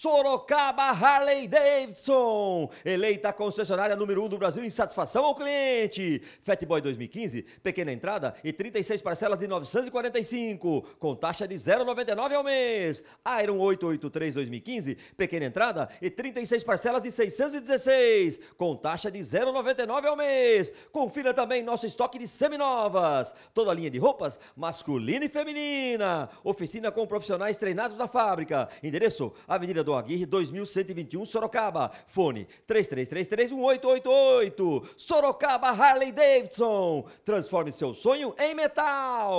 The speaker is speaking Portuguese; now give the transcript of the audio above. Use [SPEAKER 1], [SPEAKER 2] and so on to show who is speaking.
[SPEAKER 1] Sorocaba Harley Davidson, eleita concessionária número 1 um do Brasil em satisfação ao cliente. Fatboy 2015, pequena entrada e 36 parcelas de 945, com taxa de 0,99 ao mês. Iron 883 2015, pequena entrada e 36 parcelas de 616, com taxa de 0,99 ao mês. Confira também nosso estoque de seminovas, toda a linha de roupas masculina e feminina. Oficina com profissionais treinados da fábrica. Endereço: Avenida do Aguirre, 2121, Sorocaba. Fone 33331888. Sorocaba Harley Davidson. Transforme seu sonho em metal.